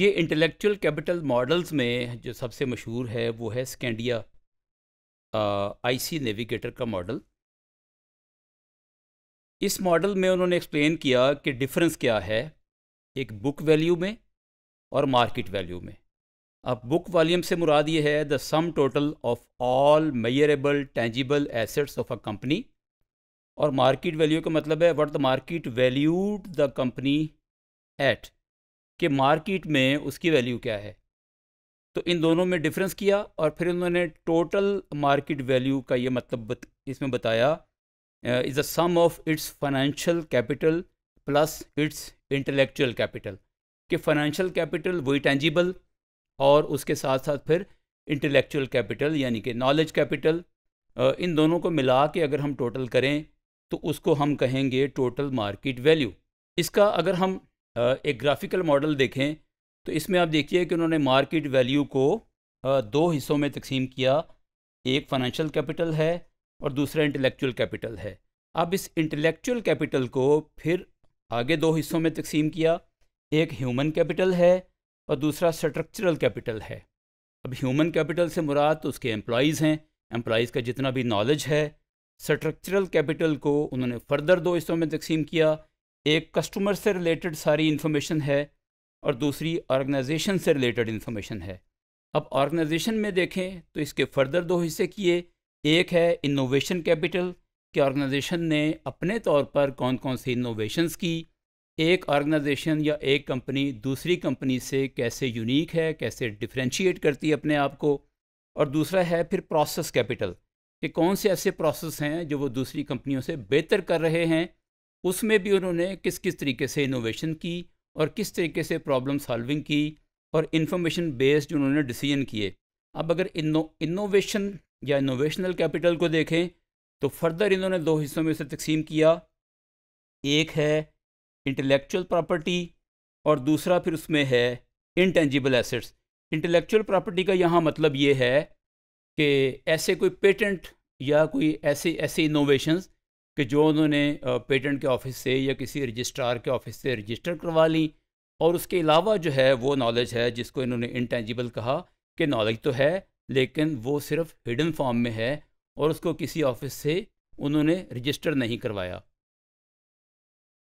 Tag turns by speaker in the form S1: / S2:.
S1: ये intellectual capital models में जो सबसे मशहूर है वो है स्कैंडिया आईसी नेविगेटर का मॉडल इस मॉडल में उन्होंने एक्सप्लेन किया कि डिफरेंस क्या है एक बुक वैल्यू में और मार्केट वैल्यू में अब बुक वॉल्यूम से मुराद ये है the sum total of all measurable tangible assets of a company और मार्केट वैल्यू का मतलब है what the market valued the company at कि मार्केट में उसकी वैल्यू क्या है तो इन दोनों में डिफरेंस किया और फिर उन्होंने टोटल मार्केट वैल्यू का ये मतलब बत, इसमें बताया is a sum of its financial capital plus its intellectual capital कि फाइनेंशियल कैपिटल वही टेंजिबल और उसके साथ साथ फिर इंटेलेक्चुअल कैपिटल यानी कि नॉलेज कैपिटल इन दोनों को मिला के अगर हम टोटल करें तो उसको हम कहेंगे टोटल मार्केट वैल्यू इसका अगर हम एक ग्राफिकल मॉडल देखें तो इसमें आप देखिए कि उन्होंने मार्केट वैल्यू को दो हिस्सों में तकसीम किया एक फाइनेंशियल कैपिटल है और दूसरा इंटेलेक्चुअल कैपिटल है अब इस इंटेलेक्चुअल कैपिटल को फिर आगे दो हिस्सों में तकसीम किया एक ह्यूमन कैपिटल है और दूसरा स्ट्रक्चरल कैपिटल है अब ह्यूमन कैपिटल से मुराद तो उसके एम्प्लॉज़ हैं एम्प्लॉज़ का जितना भी नॉलेज है स्ट्रक्चरल कैपिटल को उन्होंने फर्दर दो हिस्सों में तकसीम किया एक कस्टमर से रिलेटेड सारी इन्फॉर्मेशन है और दूसरी ऑर्गेनाइजेशन से रिलेटेड इन्फॉर्मेशन है अब ऑर्गेनाइजेशन में देखें तो इसके फर्दर दो हिस्से किए एक है इनोवेशन कैपिटल कि ऑर्गेनाइजेशन ने अपने तौर पर कौन कौन सी इनोवेशंस की एक ऑर्गेनाइजेशन या एक कंपनी दूसरी कंपनी से कैसे यूनिक है कैसे डिफ्रेंशिएट करती है अपने आप को और दूसरा है फिर प्रोसेस कैपिटल कि कौन से ऐसे प्रोसेस हैं जो वो दूसरी कंपनियों से बेहतर कर रहे हैं उसमें भी उन्होंने किस किस तरीके से इनोवेशन की और किस तरीके से प्रॉब्लम सॉल्विंग की और इन्फॉर्मेशन बेस्ड उन्होंने डिसीजन किए अब अगर इनो इनोवेशन या इनोवेशनल कैपिटल को देखें तो फर्दर इन्होंने दो हिस्सों में उसे तकसीम किया एक है इंटेलेक्चुअल प्रॉपर्टी और दूसरा फिर उसमें है इनटेंजिबल एसेट्स इंटेलेक्चुअल प्रॉपर्टी का यहाँ मतलब ये है कि ऐसे कोई पेटेंट या कोई ऐसे ऐसे इनोवेशंस कि जो उन्होंने पेटेंट के ऑफिस से या किसी रजिस्ट्रार के ऑफिस से रजिस्टर करवा ली और उसके अलावा जो है वो नॉलेज है जिसको इन्होंने इंटेंजिबल कहा कि नॉलेज तो है लेकिन वो सिर्फ हिडन फॉर्म में है और उसको किसी ऑफिस से उन्होंने रजिस्टर नहीं करवाया